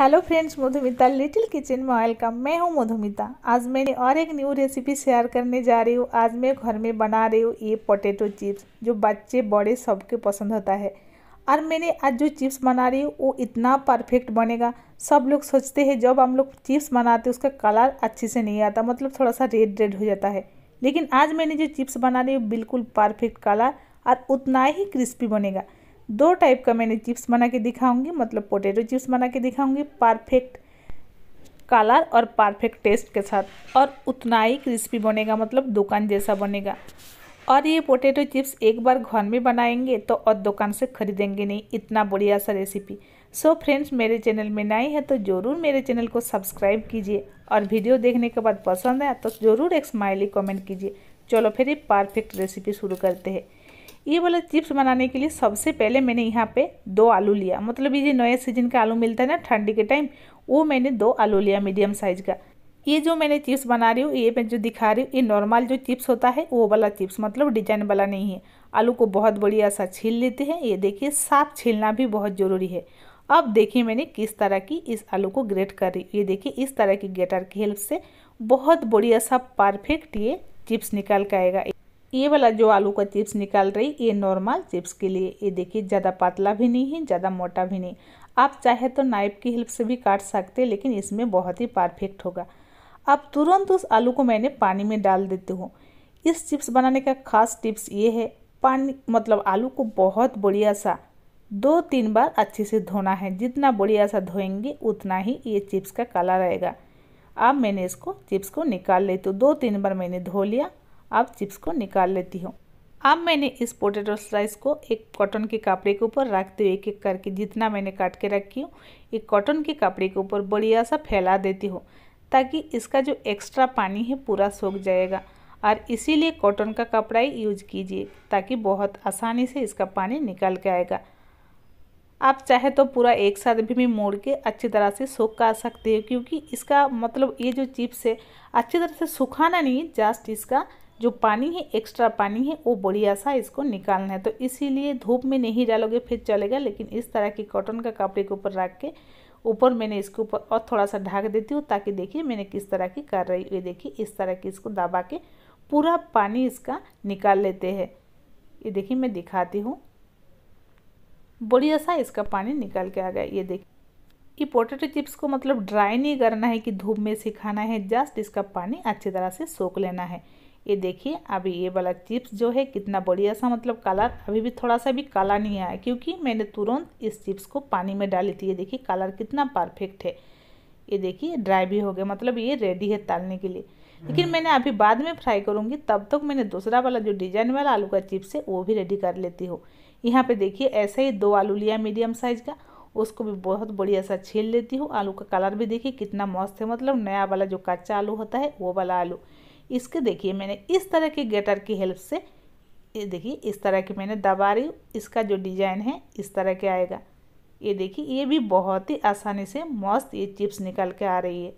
Hello friends Madhumita little kitchen में welcome मैं हूं मधुमिता आज मैंने और एक न्यू रेसिपी शेयर करने जा रही हूं आज मैं घर में बना रही हूं ये पोटैटो चिप्स जो बच्चे बड़े सबके पसंद होता है और मैंने आज जो चिप्स बना रही हूँ वो इतना परफेक्ट बनेगा सब लोग सोचते हैं जब हम लोग चिप्स बनाते उसका कलर अच्छे से नहीं आता मतलब थोड़ा सा रेड रेड हो जाता है लेकिन आज मैंने जो चिप्स बना रही हूँ बिल्कुल परफेक्ट कलर और उतना ही क्रिस्पी बनेगा दो टाइप का मैंने चिप्स बना के दिखाऊंगी मतलब पोटैटो चिप्स बना के दिखाऊंगी परफेक्ट कलर और परफेक्ट टेस्ट के साथ और उतना ही क्रिस्पी बनेगा मतलब दुकान जैसा बनेगा और ये पोटैटो चिप्स एक बार घर में बनाएंगे तो और दुकान से खरीदेंगे नहीं इतना बढ़िया सा रेसिपी सो so फ्रेंड्स मेरे चैनल में नए हैं तो ज़रूर मेरे चैनल को सब्सक्राइब कीजिए और वीडियो देखने के बाद पसंद आया तो ज़रूर एक स्माइली कमेंट कीजिए चलो फिर ये परफेक्ट रेसिपी शुरू करते हैं ये वाला चिप्स बनाने के लिए सबसे पहले मैंने यहाँ पे दो आलू लिया मतलब ये नए सीजन का आलू मिलता है ना ठंडी के टाइम वो मैंने दो आलू लिया मीडियम साइज़ का ये जो मैंने चिप्स बना रही हूँ ये मैं जो दिखा रही हूँ ये नॉर्मल जो चिप्स होता है वो वाला चिप्स मतलब डिजाइन वाला नहीं है आलू को बहुत बढ़िया सा छील लेते हैं ये देखिए साफ छीलना भी बहुत ज़रूरी है अब देखिए मैंने किस तरह की इस आलू को ग्रेट कर रही ये देखिए इस तरह की ग्रेटर की हेल्प से बहुत बढ़िया सा परफेक्ट ये चिप्स निकाल के आएगा ये वाला जो आलू का चिप्स निकाल रही ये नॉर्मल चिप्स के लिए ये देखिए ज़्यादा पतला भी नहीं है ज़्यादा मोटा भी नहीं आप चाहे तो नाइफ की हेल्प से भी काट सकते लेकिन इसमें बहुत ही परफेक्ट होगा अब तुरंत उस आलू को मैंने पानी में डाल देती हूँ इस चिप्स बनाने का खास टिप्स ये है पानी मतलब आलू को बहुत बढ़िया सा दो तीन बार अच्छे से धोना है जितना बढ़िया सा धोएंगे उतना ही ये चिप्स का कलर आएगा अब मैंने इसको चिप्स को निकाल ली तो दो तीन बार मैंने धो लिया आप चिप्स को निकाल लेती हो अब मैंने इस पोटेटो स्लाइस को एक कॉटन के कपड़े के ऊपर रखते हुए एक एक करके जितना मैंने काट के रखी हूँ एक कॉटन के कपड़े के ऊपर बढ़िया सा फैला देती हूँ ताकि इसका जो एक्स्ट्रा पानी है पूरा सोख जाएगा और इसीलिए कॉटन का कपड़ा ही यूज कीजिए ताकि बहुत आसानी से इसका पानी निकल के आएगा आप चाहे तो पूरा एक साथ भी, मैं मोड़ के अच्छी तरह से सूख कर सकते हो क्योंकि इसका मतलब ये जो चिप्स है अच्छी तरह से सुखाना नहीं जस्ट इसका जो पानी है एक्स्ट्रा पानी है वो बढ़िया सा इसको निकालना है तो इसीलिए धूप में नहीं डालोगे फिर चलेगा लेकिन इस तरह की कॉटन का कपड़े के ऊपर रख के ऊपर मैंने इसके ऊपर और थोड़ा सा ढाक देती हूँ ताकि देखिए मैंने किस तरह की कर रही ये देखिए इस तरह की इसको दबा के पूरा पानी इसका निकाल लेते हैं ये देखिए मैं दिखाती हूँ बढ़िया सा इसका पानी निकाल के आ गया ये देखिए कि पोटेटो चिप्स को मतलब ड्राई नहीं करना है कि धूप में सिखाना है जस्ट इसका पानी अच्छी तरह से सोख लेना है ये देखिए अभी ये वाला चिप्स जो है कितना बढ़िया सा मतलब कलर अभी भी थोड़ा सा भी काला नहीं आया क्योंकि मैंने तुरंत इस चिप्स को पानी में डाली थी ये देखिए कलर कितना परफेक्ट है ये देखिए ड्राई भी हो गया मतलब ये रेडी है तालने के लिए लेकिन हम्म। मैंने अभी बाद में फ्राई करूँगी तब तक तो मैंने दूसरा वाला जो डिजाइन वाला आलू का चिप्स है वो भी रेडी कर लेती हूँ यहाँ पे देखिए ऐसा ही दो आलू लिया मीडियम साइज़ का उसको भी बहुत बढ़िया सा छील लेती हूँ आलू का कलर भी देखिए कितना मस्त है मतलब नया वाला जो कच्चा आलू होता है वो वाला आलू इसके देखिए मैंने इस तरह के गेटर की हेल्प से ये देखिए इस तरह की मैंने दबा रही इसका जो डिजाइन है इस तरह के आएगा ये देखिए ये भी बहुत ही आसानी से मस्त ये चिप्स निकल के आ रही है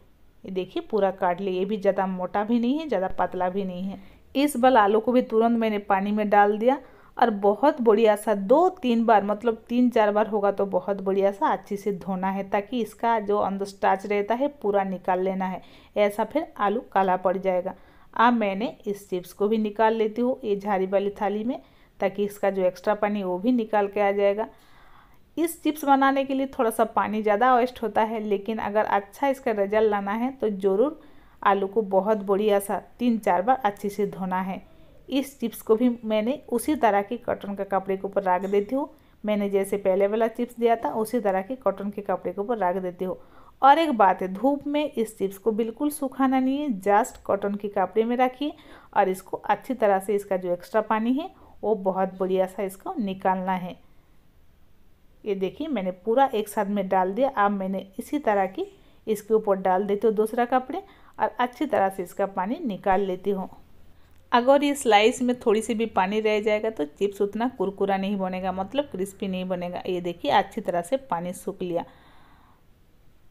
ये देखिए पूरा काट लिए ये भी ज़्यादा मोटा भी नहीं है ज़्यादा पतला भी नहीं है इस बल आलू को भी तुरंत मैंने पानी में डाल दिया और बहुत बढ़िया सा दो तीन बार मतलब तीन चार बार होगा तो बहुत बढ़िया सा अच्छे से धोना है ताकि इसका जो अंदर स्टाच रहता है पूरा निकाल लेना है ऐसा फिर आलू काला पड़ जाएगा अब मैंने इस चिप्स को भी निकाल लेती हूँ ये झारी वाली थाली में ताकि इसका जो एक्स्ट्रा पानी वो भी निकाल के आ जाएगा इस चिप्स बनाने के लिए थोड़ा सा पानी ज़्यादा वेस्ट होता है लेकिन अगर अच्छा इसका रिजल्ट लाना है तो ज़रूर आलू को बहुत बढ़िया सा तीन चार बार अच्छे से धोना है इस चिप्स को भी मैंने उसी तरह के कॉटन के कपड़े के ऊपर रख देती हूँ मैंने जैसे पहले वाला चिप्स दिया था उसी तरह के कॉटन के कपड़े के ऊपर रख देती हूँ और एक बात है धूप में इस चिप्स को बिल्कुल सूखाना नहीं है जस्ट कॉटन के कपड़े में रखिए और इसको अच्छी तरह से इसका जो एक्स्ट्रा पानी है वो बहुत बढ़िया सा इसको निकालना है ये देखिए मैंने पूरा एक साथ में डाल दिया अब मैंने इसी तरह की इसके ऊपर डाल देती हूँ दूसरा कपड़े और अच्छी तरह से इसका पानी निकाल लेती हूँ अगर ये स्लाइस में थोड़ी सी भी पानी रह जाएगा तो चिप्स उतना कुरकुरा नहीं बनेगा मतलब क्रिस्पी नहीं बनेगा ये देखिए अच्छी तरह से पानी सूख लिया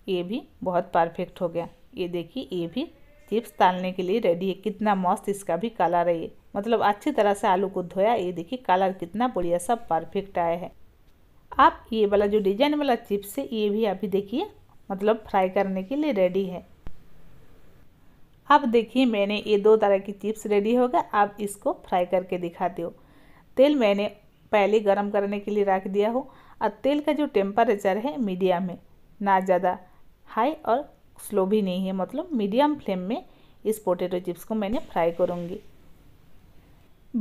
ये भी बहुत परफेक्ट हो गया ये देखिए ये भी चिप्स तालने के लिए रेडी है कितना मस्त इसका भी कलर है ये मतलब अच्छी तरह से आलू को धोया ये देखिए कलर कितना बढ़िया सब परफेक्ट आया है आप ये वाला जो डिजाइन वाला चिप्स है ये भी अभी देखिए मतलब फ्राई करने के लिए रेडी है अब देखिए मैंने ये दो तरह की चिप्स रेडी हो गए अब इसको फ्राई करके दिखाती हूँ तेल मैंने पहले गर्म करने के लिए रख दिया हो और तेल का जो टेम्परेचर है मीडियम है ना ज़्यादा हाई और स्लो भी नहीं है मतलब मीडियम फ्लेम में इस पोटैटो चिप्स को मैंने फ्राई करूँगी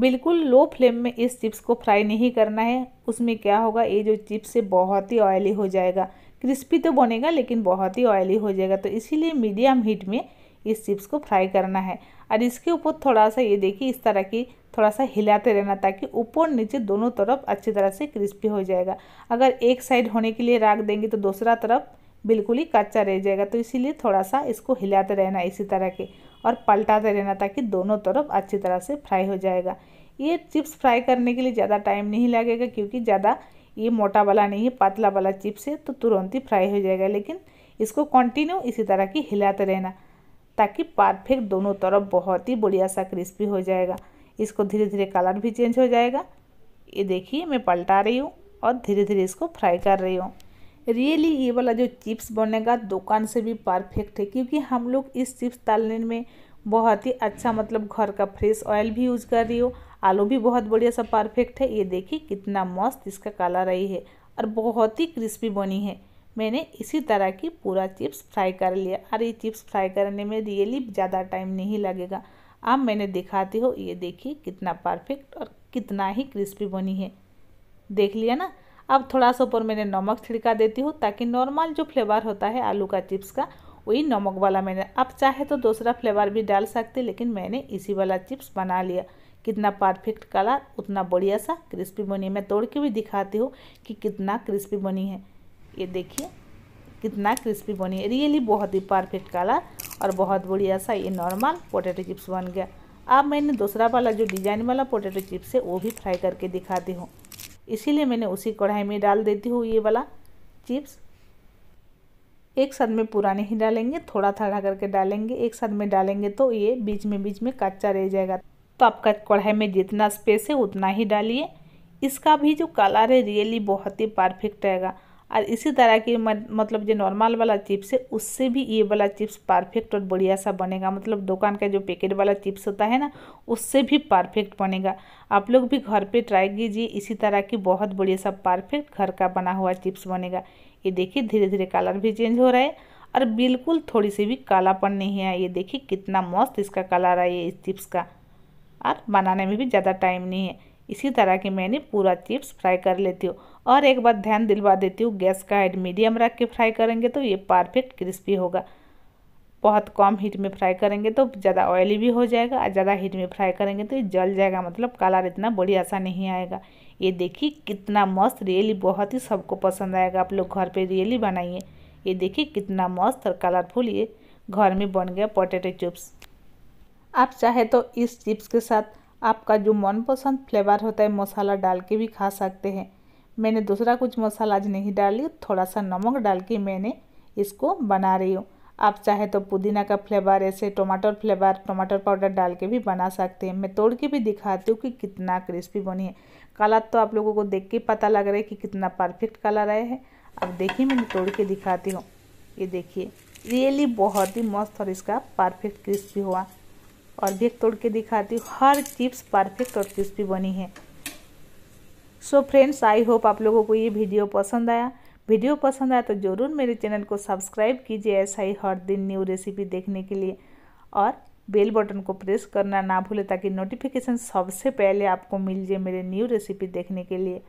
बिल्कुल लो फ्लेम में इस चिप्स को फ्राई नहीं करना है उसमें क्या होगा ये जो चिप्स है बहुत ही ऑयली हो जाएगा क्रिस्पी तो बनेगा लेकिन बहुत ही ऑयली हो जाएगा तो इसीलिए मीडियम हीट में इस चिप्स को फ्राई करना है और इसके ऊपर थोड़ा सा ये देखिए इस तरह की थोड़ा सा हिलाते रहना ताकि ऊपर नीचे दोनों तरफ अच्छी तरह से क्रिस्पी हो जाएगा अगर एक साइड होने के लिए रख देंगे तो दूसरा तरफ बिल्कुल ही कच्चा रह जाएगा तो इसीलिए थोड़ा सा इसको हिलाते रहना इसी तरह के और पलटाते रहना ताकि दोनों तरफ अच्छी तरह से फ्राई हो जाएगा ये चिप्स फ्राई करने के लिए ज़्यादा टाइम नहीं लगेगा क्योंकि ज़्यादा ये मोटा वाला नहीं है पतला वाला चिप्स है तो तुरंत ही फ्राई हो जाएगा लेकिन इसको कंटिन्यू इसी तरह की हिलाते रहना ताकि परफेक्ट दोनों तरफ बहुत ही बढ़िया सा क्रिस्पी हो जाएगा इसको धीरे धीरे कलर भी चेंज हो जाएगा ये देखिए मैं पलटा रही हूँ और धीरे धीरे इसको फ्राई कर रही हूँ रियली ये वाला जो चिप्स बनेगा दुकान से भी परफेक्ट है क्योंकि हम लोग इस चिप्स तालने में बहुत ही अच्छा मतलब घर का फ्रेश ऑयल भी यूज़ कर रही हो आलू भी बहुत बढ़िया सा परफेक्ट है ये देखिए कितना मस्त इसका कलर रही है और बहुत ही क्रिस्पी बनी है मैंने इसी तरह की पूरा चिप्स फ्राई कर लिया और ये चिप्स फ्राई करने में रियली ज़्यादा टाइम नहीं लगेगा अब मैंने दिखाती हो ये देखिए कितना परफेक्ट और कितना ही क्रिस्पी बनी है देख लिया ना अब थोड़ा सा ऊपर मैंने नमक छिड़का देती हूँ ताकि नॉर्मल जो फ्लेवर होता है आलू का चिप्स का वही नमक वाला मैंने अब चाहे तो दूसरा फ्लेवर भी डाल सकते लेकिन मैंने इसी वाला चिप्स बना लिया कितना परफेक्ट कलर उतना बढ़िया सा क्रिस्पी बनी मैं तोड़ के भी दिखाती हूँ कि कितना क्रिस्पी बनी है ये देखिए कितना क्रिस्पी बनी है रियली बहुत ही परफेक्ट कलर और बहुत बढ़िया सा ये नॉर्मल पोटैटो चिप्स बन गया अब मैंने दूसरा वाला जो डिजाइन वाला पोटैटो चिप्स है वो भी फ्राई करके दिखाती हूँ इसीलिए मैंने उसी कढ़ाई में डाल देती हूँ ये वाला चिप्स एक साथ में पूरा नहीं डालेंगे थोड़ा थोड़ा करके डालेंगे एक साथ में डालेंगे तो ये बीच में बीच में कच्चा रह जाएगा तो आपका कढ़ाई में जितना स्पेस है उतना ही डालिए इसका भी जो कलर है रियली बहुत ही परफेक्ट रहेगा और इसी तरह की मतलब जो नॉर्मल वाला चिप्स है उससे भी ये वाला चिप्स परफेक्ट और बढ़िया सा बनेगा मतलब दुकान का जो पैकेट वाला चिप्स होता है ना उससे भी परफेक्ट बनेगा आप लोग भी घर पे ट्राई कीजिए इसी तरह की बहुत बढ़िया सा परफेक्ट घर का बना हुआ चिप्स बनेगा ये देखिए धीरे धीरे कलर भी चेंज हो रहा है और बिल्कुल थोड़ी सी भी कालापन नहीं है ये देखिए कितना मस्त इसका कलर है ये इस चिप्स का और बनाने में भी ज़्यादा टाइम नहीं है इसी तरह की मैंने पूरा चिप्स फ्राई कर लेती हूँ और एक बात ध्यान दिलवा देती हूँ गैस का हेड मीडियम रख के फ्राई करेंगे तो ये परफेक्ट क्रिस्पी होगा बहुत कम हीट में फ्राई करेंगे तो ज़्यादा ऑयली भी हो जाएगा और ज़्यादा हीट में फ्राई करेंगे तो ये जल जाएगा मतलब कलर इतना बढ़िया सा नहीं आएगा ये देखिए कितना मस्त रियली बहुत ही सबको पसंद आएगा आप लोग घर पे रियली बनाइए ये देखिए कितना मस्त और कलरफुल ये घर में बन गया पोटेटो चिप्स आप चाहे तो इस चिप्स के साथ आपका जो मनपसंद फ्लेवर होता है मसाला डाल के भी खा सकते हैं मैंने दूसरा कुछ मसाला आज नहीं डाली थोड़ा सा नमक डाल के मैंने इसको बना रही हूँ आप चाहे तो पुदीना का फ्लेवर ऐसे टमाटर फ्लेवर टमाटर पाउडर डाल के भी बना सकते हैं मैं तोड़ के भी दिखाती हूँ कि कितना क्रिस्पी बनी है कलर तो आप लोगों को देख के पता लग रहा है कि कितना परफेक्ट कलर आया है अब देखिए मैं तोड़ के दिखाती हूँ ये देखिए रियली बहुत ही मस्त और इसका परफेक्ट क्रिस्पी हुआ और भी तोड़ के दिखाती हूँ हर चिप्स परफेक्ट और क्रिस्पी बनी है सो फ्रेंड्स आई होप आप लोगों को ये वीडियो पसंद आया वीडियो पसंद आया तो ज़रूर मेरे चैनल को सब्सक्राइब कीजिए ऐसा ही हर दिन न्यू रेसिपी देखने के लिए और बेल बटन को प्रेस करना ना भूलें ताकि नोटिफिकेशन सबसे पहले आपको मिल जाए मेरे न्यू रेसिपी देखने के लिए